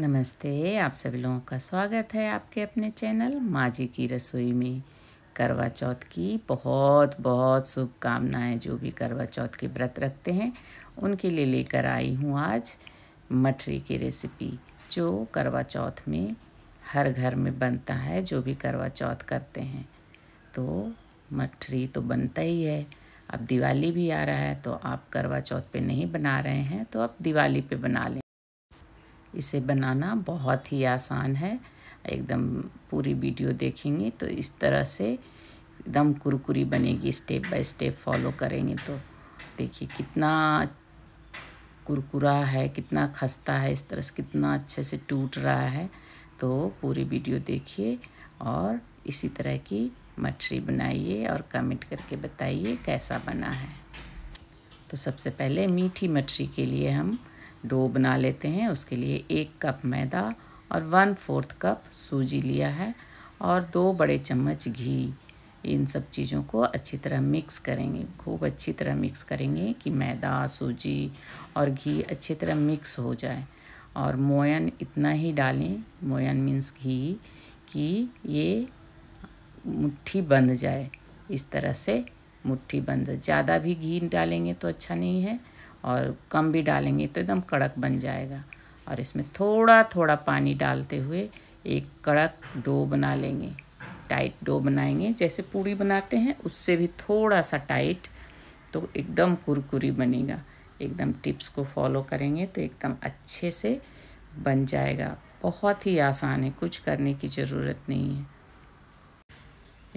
नमस्ते आप सभी लोगों का स्वागत है आपके अपने चैनल माजी की रसोई में करवा चौथ की बहुत बहुत शुभकामनाएं जो भी करवा चौथ के व्रत रखते हैं उनके लिए लेकर आई हूँ आज मठरी की रेसिपी जो करवा चौथ में हर घर में बनता है जो भी करवा चौथ करते हैं तो मठरी तो बनता ही है अब दिवाली भी आ रहा है तो आप करवा चौथ पे नहीं बना रहे हैं तो आप दिवाली पे बना लें इसे बनाना बहुत ही आसान है एकदम पूरी वीडियो देखेंगे तो इस तरह से एकदम कुरकुरी बनेगी स्टेप बाय स्टेप फॉलो करेंगे तो देखिए कितना कुरकुरा है कितना खस्ता है इस तरह से कितना अच्छे से टूट रहा है तो पूरी वीडियो देखिए और इसी तरह की मछली बनाइए और कमेंट करके बताइए कैसा बना है तो सबसे पहले मीठी मछली के लिए हम डो बना लेते हैं उसके लिए एक कप मैदा और वन फोर्थ कप सूजी लिया है और दो बड़े चम्मच घी इन सब चीज़ों को अच्छी तरह मिक्स करेंगे खूब अच्छी तरह मिक्स करेंगे कि मैदा सूजी और घी अच्छी तरह मिक्स हो जाए और मोयन इतना ही डालें मोयन मीन्स घी कि ये मुट्ठी बंध जाए इस तरह से मुट्ठी बंद ज़्यादा भी घी डालेंगे तो अच्छा नहीं है और कम भी डालेंगे तो एकदम कड़क बन जाएगा और इसमें थोड़ा थोड़ा पानी डालते हुए एक कड़क डो बना लेंगे टाइट डो बनाएंगे जैसे पूड़ी बनाते हैं उससे भी थोड़ा सा टाइट तो एकदम कुरकुरी बनेगा एकदम टिप्स को फॉलो करेंगे तो एकदम अच्छे से बन जाएगा बहुत ही आसान है कुछ करने की ज़रूरत नहीं है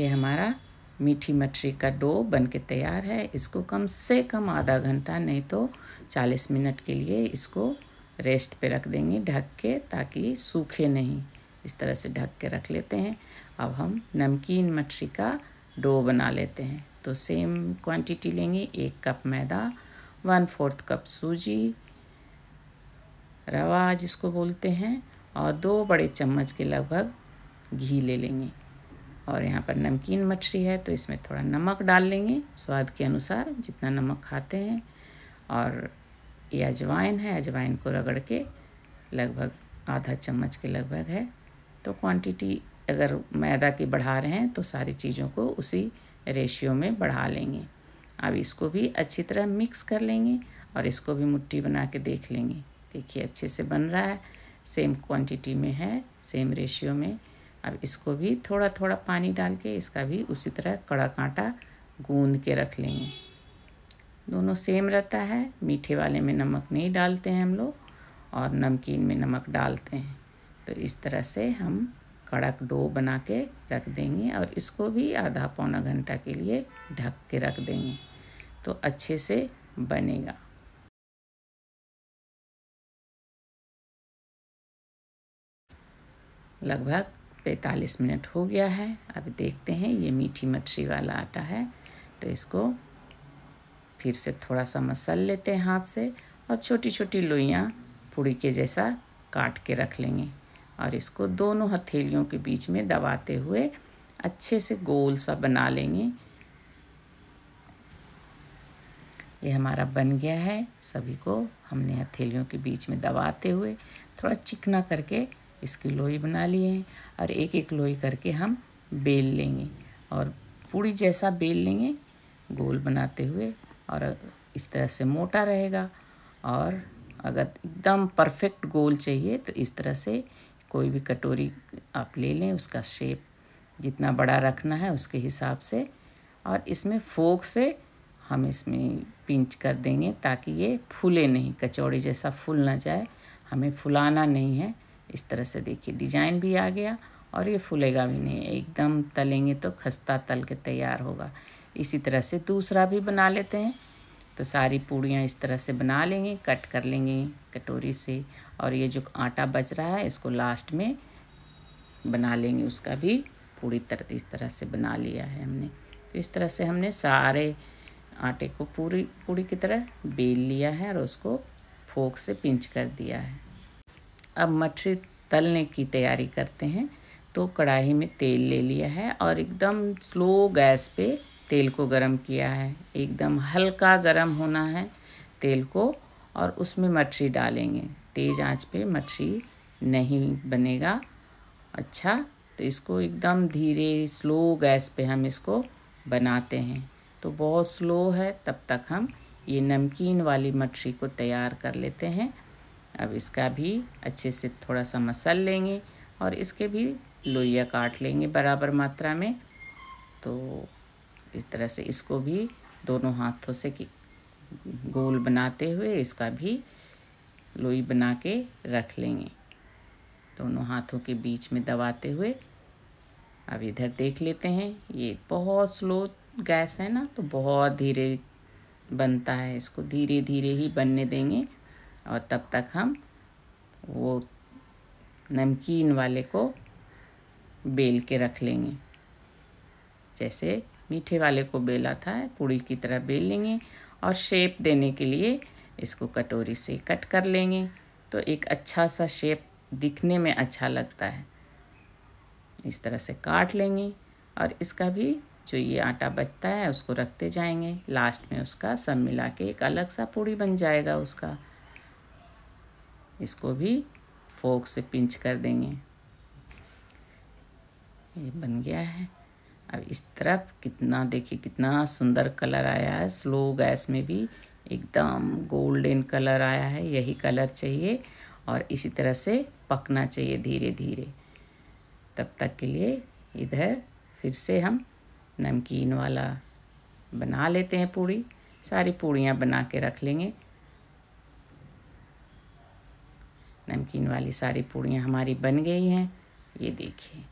ये हमारा मीठी मछली का डो बन के तैयार है इसको कम से कम आधा घंटा नहीं तो चालीस मिनट के लिए इसको रेस्ट पे रख देंगे ढक के ताकि सूखे नहीं इस तरह से ढक के रख लेते हैं अब हम नमकीन मछली का डो बना लेते हैं तो सेम क्वांटिटी लेंगे एक कप मैदा वन फोर्थ कप सूजी रवा जिसको बोलते हैं और दो बड़े चम्मच के लगभग घी ले लेंगे और यहाँ पर नमकीन मछली है तो इसमें थोड़ा नमक डाल लेंगे स्वाद के अनुसार जितना नमक खाते हैं और ये अजवाइन है अजवाइन को रगड़ के लगभग आधा चम्मच के लगभग है तो क्वांटिटी अगर मैदा की बढ़ा रहे हैं तो सारी चीज़ों को उसी रेशियो में बढ़ा लेंगे अब इसको भी अच्छी तरह मिक्स कर लेंगे और इसको भी मुट्ठी बना के देख लेंगे देखिए अच्छे से बन रहा है सेम क्वांटिटी में है सेम रेशियो में अब इसको भी थोड़ा थोड़ा पानी डाल के इसका भी उसी तरह कड़ा कांटा गूंद के रख लेंगे दोनों सेम रहता है मीठे वाले में नमक नहीं डालते हैं हम लोग और नमकीन में नमक डालते हैं तो इस तरह से हम कड़क डो बना के रख देंगे और इसको भी आधा पौना घंटा के लिए ढक के रख देंगे तो अच्छे से बनेगा लगभग पैंतालीस मिनट हो गया है अब देखते हैं ये मीठी मछली वाला आटा है तो इसको फिर से थोड़ा सा मसल लेते हैं हाथ से और छोटी छोटी लोइयाँ पूड़ी के जैसा काट के रख लेंगे और इसको दोनों हथेलियों के बीच में दबाते हुए अच्छे से गोल सा बना लेंगे ये हमारा बन गया है सभी को हमने हथेलियों के बीच में दबाते हुए थोड़ा चिकना करके इसकी लोई बना लिए हैं और एक एक लोई करके हम बेल लेंगे और पूड़ी जैसा बेल लेंगे गोल बनाते हुए और इस तरह से मोटा रहेगा और अगर एकदम परफेक्ट गोल चाहिए तो इस तरह से कोई भी कटोरी आप ले लें उसका शेप जितना बड़ा रखना है उसके हिसाब से और इसमें फोक से हम इसमें पिंच कर देंगे ताकि ये फूले नहीं कचौड़ी जैसा फूल ना जाए हमें फुलाना नहीं है इस तरह से देखिए डिजाइन भी आ गया और ये फूलेगा भी नहीं एकदम तलेंगे तो खस्ता तल के तैयार होगा इसी तरह से दूसरा भी बना लेते हैं तो सारी पूड़ियाँ इस तरह से बना लेंगे कट कर लेंगे कटोरी से और ये जो आटा बच रहा है इसको लास्ट में बना लेंगे उसका भी पूरी तरह इस तरह से बना लिया है हमने तो इस तरह से हमने सारे आटे को पूरी पूरी की तरह बेल लिया है और उसको फोक से पिंच कर दिया है अब मछली तलने की तैयारी करते हैं तो कढ़ाई में तेल ले लिया है और एकदम स्लो गैस पे तेल को गरम किया है एकदम हल्का गरम होना है तेल को और उसमें मछली डालेंगे तेज़ आंच पे मछली नहीं बनेगा अच्छा तो इसको एकदम धीरे स्लो गैस पे हम इसको बनाते हैं तो बहुत स्लो है तब तक हम ये नमकीन वाली मछली को तैयार कर लेते हैं अब इसका भी अच्छे से थोड़ा सा मसल लेंगे और इसके भी लोइया काट लेंगे बराबर मात्रा में तो इस तरह से इसको भी दोनों हाथों से गोल बनाते हुए इसका भी लोई बना के रख लेंगे दोनों हाथों के बीच में दबाते हुए अब इधर देख लेते हैं ये बहुत स्लो गैस है ना तो बहुत धीरे बनता है इसको धीरे धीरे ही बनने देंगे और तब तक हम वो नमकीन वाले को बेल के रख लेंगे जैसे मीठे वाले को बेला था पूड़ी की तरह बेल लेंगे और शेप देने के लिए इसको कटोरी से कट कर लेंगे तो एक अच्छा सा शेप दिखने में अच्छा लगता है इस तरह से काट लेंगे और इसका भी जो ये आटा बचता है उसको रखते जाएंगे लास्ट में उसका सब मिला के एक अलग सा पूड़ी बन जाएगा उसका इसको भी फोक से पिंच कर देंगे ये बन गया है अब इस तरफ कितना देखिए कितना सुंदर कलर आया है स्लो गैस में भी एकदम गोल्डन कलर आया है यही कलर चाहिए और इसी तरह से पकना चाहिए धीरे धीरे तब तक के लिए इधर फिर से हम नमकीन वाला बना लेते हैं पूड़ी सारी पूड़ियाँ बना के रख लेंगे नमकीन वाली सारी पूड़ियाँ हमारी बन गई हैं ये देखिए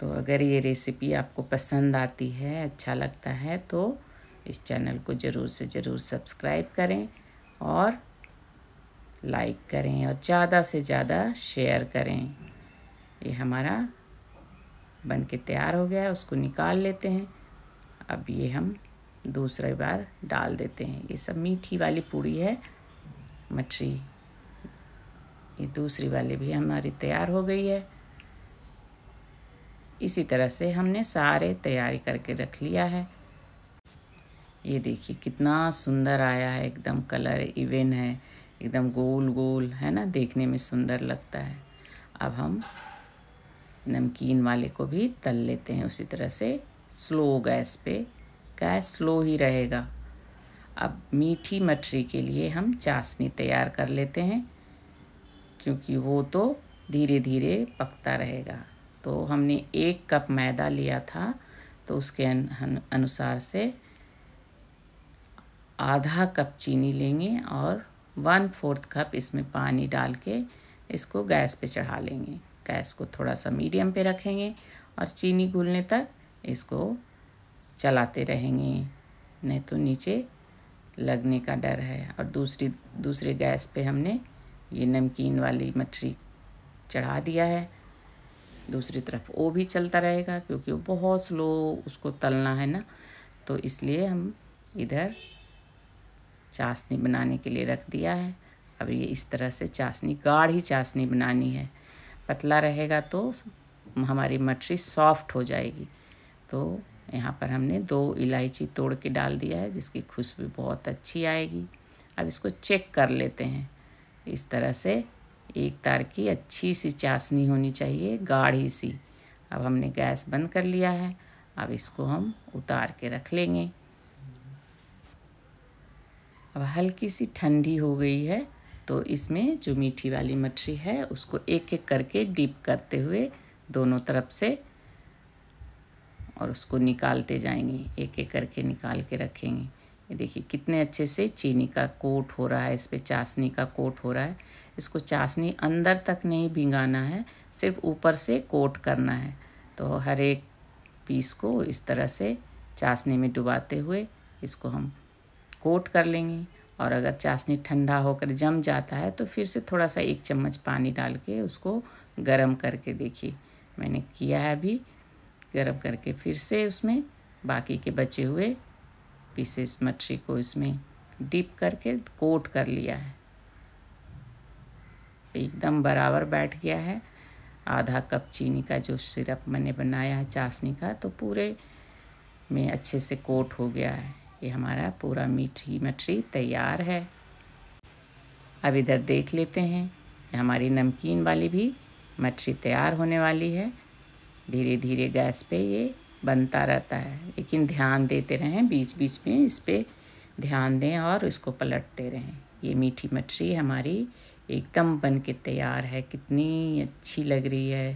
तो अगर ये रेसिपी आपको पसंद आती है अच्छा लगता है तो इस चैनल को ज़रूर से ज़रूर सब्सक्राइब करें और लाइक करें और ज़्यादा से ज़्यादा शेयर करें ये हमारा बन के तैयार हो गया है उसको निकाल लेते हैं अब ये हम दूसरी बार डाल देते हैं ये सब मीठी वाली पूड़ी है मछली ये दूसरी वाली भी हमारी तैयार हो गई है इसी तरह से हमने सारे तैयारी करके रख लिया है ये देखिए कितना सुंदर आया है एकदम कलर इवेन है एकदम गोल गोल है ना देखने में सुंदर लगता है अब हम नमकीन वाले को भी तल लेते हैं उसी तरह से स्लो गैस पे गैस स्लो ही रहेगा अब मीठी मठरी के लिए हम चाशनी तैयार कर लेते हैं क्योंकि वो तो धीरे धीरे पकता रहेगा तो हमने एक कप मैदा लिया था तो उसके अनुसार से आधा कप चीनी लेंगे और वन फोर्थ कप इसमें पानी डाल के इसको गैस पे चढ़ा लेंगे गैस को थोड़ा सा मीडियम पे रखेंगे और चीनी घुलने तक इसको चलाते रहेंगे नहीं तो नीचे लगने का डर है और दूसरी दूसरे गैस पे हमने ये नमकीन वाली मछली चढ़ा दिया है दूसरी तरफ वो भी चलता रहेगा क्योंकि वो बहुत स्लो उसको तलना है ना तो इसलिए हम इधर चाशनी बनाने के लिए रख दिया है अब ये इस तरह से चाशनी गाढ़ी चाशनी बनानी है पतला रहेगा तो हमारी मछली सॉफ्ट हो जाएगी तो यहाँ पर हमने दो इलायची तोड़ के डाल दिया है जिसकी खुशबू बहुत अच्छी आएगी अब इसको चेक कर लेते हैं इस तरह से एक तार की अच्छी सी चाशनी होनी चाहिए गाढ़ी सी अब हमने गैस बंद कर लिया है अब इसको हम उतार के रख लेंगे अब हल्की सी ठंडी हो गई है तो इसमें जो मीठी वाली मछली है उसको एक एक करके डीप करते हुए दोनों तरफ से और उसको निकालते जाएंगे एक एक करके निकाल के रखेंगे ये देखिए कितने अच्छे से चीनी का कोट हो रहा है इस पर चाशनी का कोट हो रहा है इसको चाशनी अंदर तक नहीं भिंगाना है सिर्फ ऊपर से कोट करना है तो हर एक पीस को इस तरह से चाशनी में डुबाते हुए इसको हम कोट कर लेंगे और अगर चाशनी ठंडा होकर जम जाता है तो फिर से थोड़ा सा एक चम्मच पानी डाल के उसको गर्म करके देखिए मैंने किया है अभी गर्म करके फिर से उसमें बाकी के बचे हुए पीसेस मच्छी को इसमें डिप करके कोट कर लिया है एकदम बराबर बैठ गया है आधा कप चीनी का जो सिरप मैंने बनाया है चाशनी का तो पूरे में अच्छे से कोट हो गया है ये हमारा पूरा मीठी मछली तैयार है अब इधर देख लेते हैं हमारी नमकीन वाली भी मछली तैयार होने वाली है धीरे धीरे गैस पे ये बनता रहता है लेकिन ध्यान देते रहें बीच बीच में इस पर ध्यान दें और इसको पलटते रहें ये मीठी मछली हमारी एकदम बन के तैयार है कितनी अच्छी लग रही है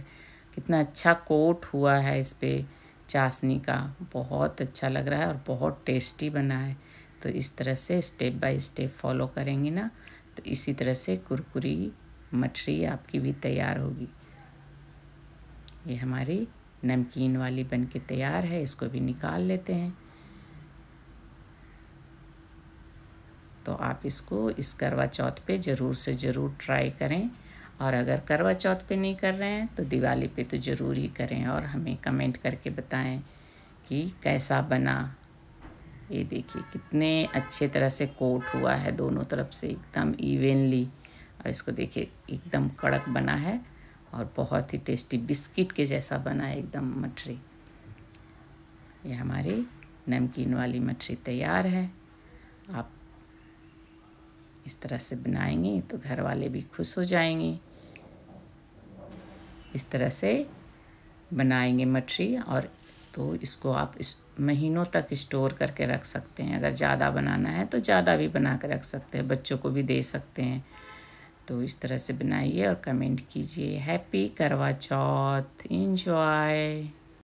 कितना अच्छा कोट हुआ है इस पर चाशनी का बहुत अच्छा लग रहा है और बहुत टेस्टी बना है तो इस तरह से स्टेप बाय स्टेप फॉलो करेंगे ना तो इसी तरह से कुरकुरी मछली आपकी भी तैयार होगी ये हमारी नमकीन वाली बन के तैयार है इसको भी निकाल लेते हैं तो आप इसको इस करवा चौथ पे ज़रूर से ज़रूर ट्राई करें और अगर करवा चौथ पे नहीं कर रहे हैं तो दिवाली पे तो ज़रूर ही करें और हमें कमेंट करके बताएं कि कैसा बना ये देखिए कितने अच्छे तरह से कोट हुआ है दोनों तरफ से एकदम इवेनली और इसको देखिए एकदम कड़क बना है और बहुत ही टेस्टी बिस्किट के जैसा बना एकदम मठरी ये हमारी नमकीन वाली मठरी तैयार है आप इस तरह से बनाएंगे तो घर वाले भी खुश हो जाएंगे इस तरह से बनाएंगे मठरी और तो इसको आप इस महीनों तक स्टोर करके रख सकते हैं अगर ज़्यादा बनाना है तो ज़्यादा भी बना कर रख सकते हैं बच्चों को भी दे सकते हैं तो इस तरह से बनाइए और कमेंट कीजिए हैप्पी करवा चौथ इन्जॉय